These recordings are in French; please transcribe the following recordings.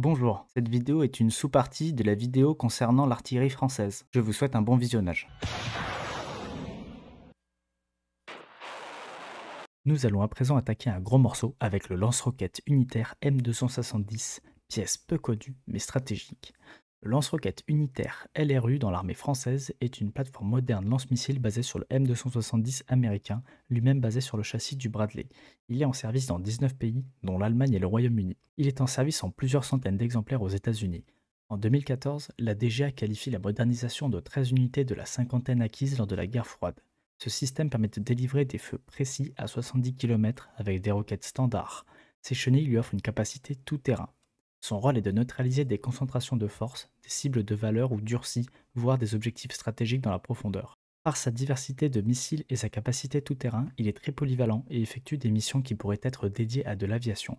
Bonjour, cette vidéo est une sous-partie de la vidéo concernant l'artillerie française. Je vous souhaite un bon visionnage. Nous allons à présent attaquer un gros morceau avec le lance-roquette unitaire M270, pièce peu connue mais stratégique lance-roquette unitaire LRU dans l'armée française est une plateforme moderne lance-missile basée sur le M270 américain, lui-même basé sur le châssis du Bradley. Il est en service dans 19 pays, dont l'Allemagne et le Royaume-Uni. Il est en service en plusieurs centaines d'exemplaires aux États-Unis. En 2014, la DGA qualifie la modernisation de 13 unités de la cinquantaine acquise lors de la guerre froide. Ce système permet de délivrer des feux précis à 70 km avec des roquettes standards. Ces chenilles lui offrent une capacité tout-terrain. Son rôle est de neutraliser des concentrations de force, des cibles de valeur ou durcies, voire des objectifs stratégiques dans la profondeur. Par sa diversité de missiles et sa capacité tout-terrain, il est très polyvalent et effectue des missions qui pourraient être dédiées à de l'aviation.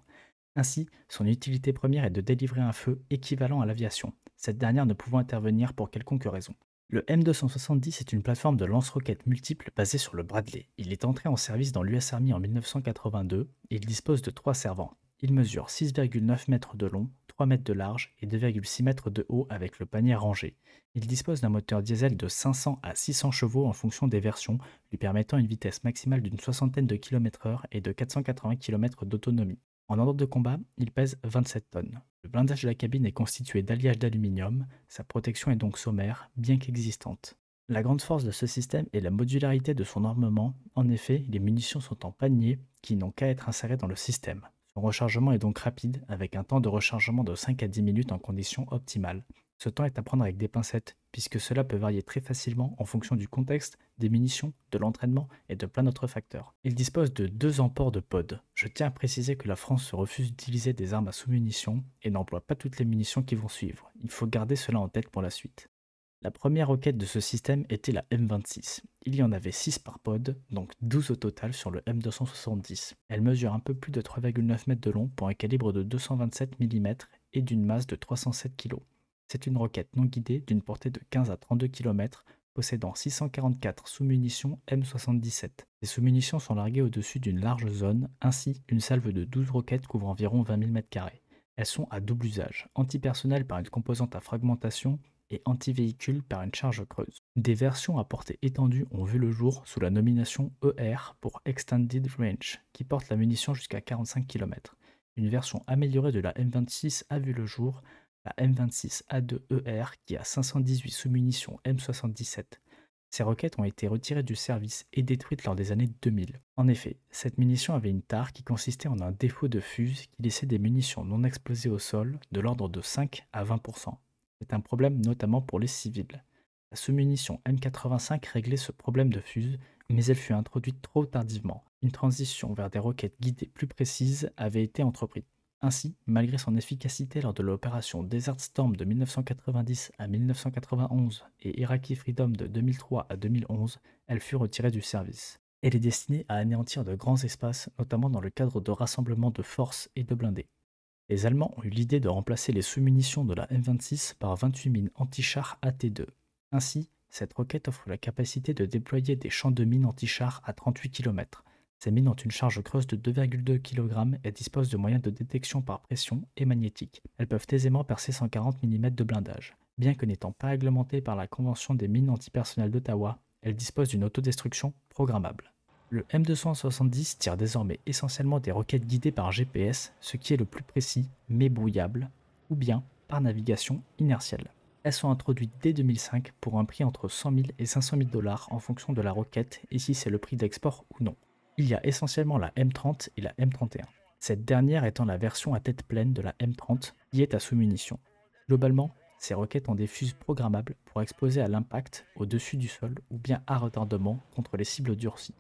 Ainsi, son utilité première est de délivrer un feu équivalent à l'aviation, cette dernière ne pouvant intervenir pour quelconque raison. Le M270 est une plateforme de lance-roquettes multiples basée sur le Bradley. Il est entré en service dans l'US Army en 1982 et il dispose de trois servants, il mesure 6,9 mètres de long, 3 mètres de large et 2,6 mètres de haut avec le panier rangé. Il dispose d'un moteur diesel de 500 à 600 chevaux en fonction des versions, lui permettant une vitesse maximale d'une soixantaine de km heure et de 480 km d'autonomie. En ordre de combat, il pèse 27 tonnes. Le blindage de la cabine est constitué d'alliages d'aluminium, sa protection est donc sommaire, bien qu'existante. La grande force de ce système est la modularité de son armement, en effet, les munitions sont en panier qui n'ont qu'à être insérées dans le système. Son rechargement est donc rapide, avec un temps de rechargement de 5 à 10 minutes en conditions optimales. Ce temps est à prendre avec des pincettes, puisque cela peut varier très facilement en fonction du contexte, des munitions, de l'entraînement et de plein d'autres facteurs. Il dispose de deux emports de pod. Je tiens à préciser que la France se refuse d'utiliser des armes à sous-munitions et n'emploie pas toutes les munitions qui vont suivre. Il faut garder cela en tête pour la suite. La première roquette de ce système était la M26. Il y en avait 6 par pod, donc 12 au total sur le M270. Elle mesure un peu plus de 3,9 mètres de long pour un calibre de 227 mm et d'une masse de 307 kg. C'est une roquette non guidée d'une portée de 15 à 32 km possédant 644 sous-munitions M77. Ces sous-munitions sont larguées au-dessus d'une large zone, ainsi une salve de 12 roquettes couvre environ 20 000 m2. Elles sont à double usage, antipersonnel par une composante à fragmentation et anti-véhicule par une charge creuse. Des versions à portée étendue ont vu le jour sous la nomination ER pour Extended Range, qui porte la munition jusqu'à 45 km. Une version améliorée de la M26 a vu le jour, la M26A2ER e qui a 518 sous-munitions M77. Ces roquettes ont été retirées du service et détruites lors des années 2000. En effet, cette munition avait une tare qui consistait en un défaut de fuse qui laissait des munitions non explosées au sol de l'ordre de 5 à 20%. C'est un problème notamment pour les civils. La sous-munition M85 réglait ce problème de fuse, mais elle fut introduite trop tardivement. Une transition vers des roquettes guidées plus précises avait été entreprise. Ainsi, malgré son efficacité lors de l'opération Desert Storm de 1990 à 1991 et Iraqi Freedom de 2003 à 2011, elle fut retirée du service. Elle est destinée à anéantir de grands espaces, notamment dans le cadre de rassemblements de forces et de blindés les Allemands ont eu l'idée de remplacer les sous-munitions de la M26 par 28 mines anti char AT2. Ainsi, cette roquette offre la capacité de déployer des champs de mines anti-chars à 38 km. Ces mines ont une charge creuse de 2,2 kg et disposent de moyens de détection par pression et magnétique. Elles peuvent aisément percer 140 mm de blindage. Bien que n'étant pas réglementées par la Convention des mines antipersonnelles d'Ottawa, elles disposent d'une autodestruction programmable. Le M270 tire désormais essentiellement des roquettes guidées par GPS, ce qui est le plus précis mais brouillable, ou bien par navigation inertielle. Elles sont introduites dès 2005 pour un prix entre 100 000 et 500 000 dollars en fonction de la roquette et si c'est le prix d'export ou non. Il y a essentiellement la M30 et la M31, cette dernière étant la version à tête pleine de la M30 qui est à sous-munition. Globalement, ces roquettes ont des fuses programmables pour exposer à l'impact au-dessus du sol ou bien à retardement contre les cibles durcies.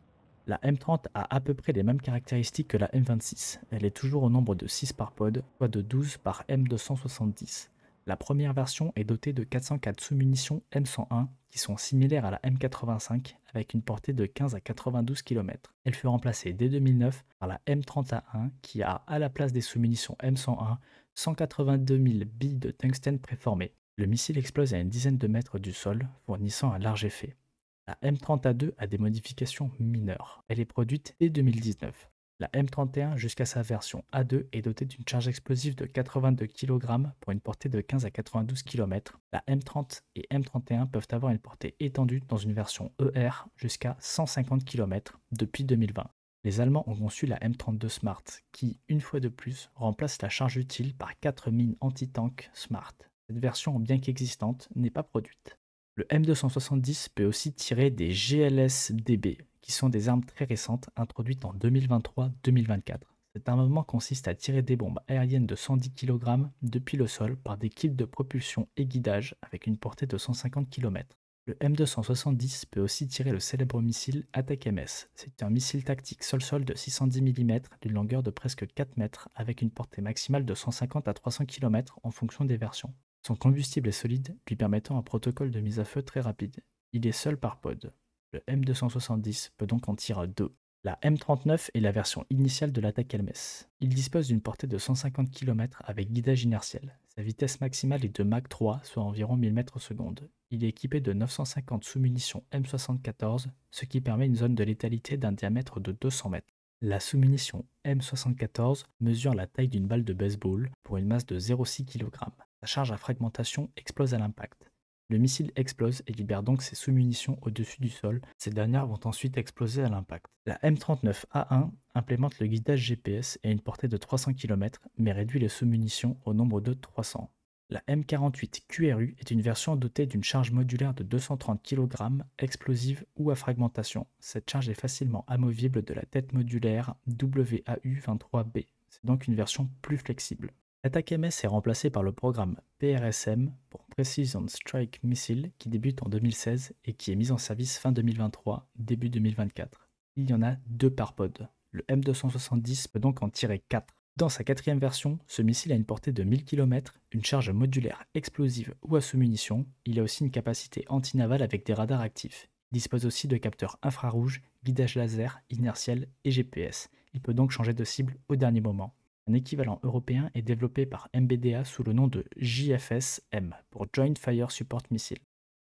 La M30 a à peu près les mêmes caractéristiques que la M26. Elle est toujours au nombre de 6 par pod, soit de 12 par M270. La première version est dotée de 404 sous-munitions M101 qui sont similaires à la M85 avec une portée de 15 à 92 km. Elle fut remplacée dès 2009 par la M30A1 qui a à la place des sous-munitions M101 182 000 billes de tungstène préformées. Le missile explose à une dizaine de mètres du sol, fournissant un large effet. La m 30 a 2 a des modifications mineures. Elle est produite dès 2019. La M31 jusqu'à sa version A2 est dotée d'une charge explosive de 82 kg pour une portée de 15 à 92 km. La M30 et M31 peuvent avoir une portée étendue dans une version ER jusqu'à 150 km depuis 2020. Les Allemands ont conçu la M32 Smart qui, une fois de plus, remplace la charge utile par 4 mines anti-tank Smart. Cette version, bien qu'existante, n'est pas produite. Le M270 peut aussi tirer des GLS DB, qui sont des armes très récentes introduites en 2023-2024. Cet armement consiste à tirer des bombes aériennes de 110 kg depuis le sol par des kits de propulsion et guidage avec une portée de 150 km. Le M270 peut aussi tirer le célèbre missile Attack MS. C'est un missile tactique sol-sol de 610 mm d'une longueur de presque 4 mètres avec une portée maximale de 150 à 300 km en fonction des versions. Son combustible est solide, lui permettant un protocole de mise à feu très rapide. Il est seul par pod. Le M270 peut donc en tirer deux. La M39 est la version initiale de l'attaque LMS. Il dispose d'une portée de 150 km avec guidage inertiel. Sa vitesse maximale est de Mach 3, soit environ 1000 mètres seconde. Il est équipé de 950 sous-munitions M74, ce qui permet une zone de létalité d'un diamètre de 200 mètres. La sous-munition M74 mesure la taille d'une balle de baseball pour une masse de 0,6 kg. La charge à fragmentation explose à l'impact. Le missile explose et libère donc ses sous-munitions au-dessus du sol. Ces dernières vont ensuite exploser à l'impact. La M39A1 implémente le guidage GPS et une portée de 300 km, mais réduit les sous-munitions au nombre de 300. La M48 QRU est une version dotée d'une charge modulaire de 230 kg, explosive ou à fragmentation. Cette charge est facilement amovible de la tête modulaire WAU-23B. C'est donc une version plus flexible. MS est remplacé par le programme PRSM pour Precision Strike Missile qui débute en 2016 et qui est mis en service fin 2023, début 2024. Il y en a deux par pod. Le M270 peut donc en tirer 4. Dans sa quatrième version, ce missile a une portée de 1000 km, une charge modulaire explosive ou à sous-munition. Il a aussi une capacité antinavale avec des radars actifs. Il dispose aussi de capteurs infrarouges, guidage laser, inertiel et GPS. Il peut donc changer de cible au dernier moment. Un équivalent européen est développé par MBDA sous le nom de JFS-M pour Joint Fire Support Missile.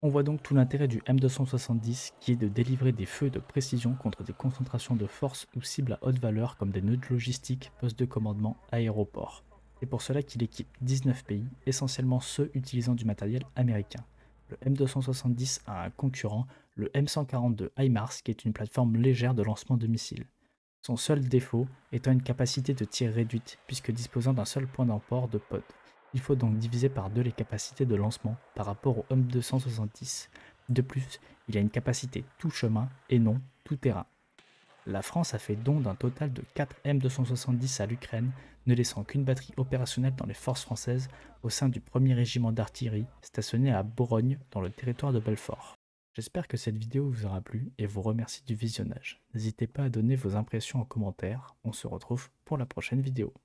On voit donc tout l'intérêt du M270 qui est de délivrer des feux de précision contre des concentrations de force ou cibles à haute valeur comme des nœuds de logistique, postes de commandement, aéroports. C'est pour cela qu'il équipe 19 pays, essentiellement ceux utilisant du matériel américain. Le M270 a un concurrent, le M142 HIMARS qui est une plateforme légère de lancement de missiles. Son seul défaut étant une capacité de tir réduite puisque disposant d'un seul point d'emport de pod. Il faut donc diviser par deux les capacités de lancement par rapport au m 270. De plus, il a une capacité tout chemin et non tout terrain. La France a fait don d'un total de 4 M270 à l'Ukraine, ne laissant qu'une batterie opérationnelle dans les forces françaises au sein du 1er régiment d'artillerie stationné à Borogne dans le territoire de Belfort. J'espère que cette vidéo vous aura plu et vous remercie du visionnage. N'hésitez pas à donner vos impressions en commentaire. On se retrouve pour la prochaine vidéo.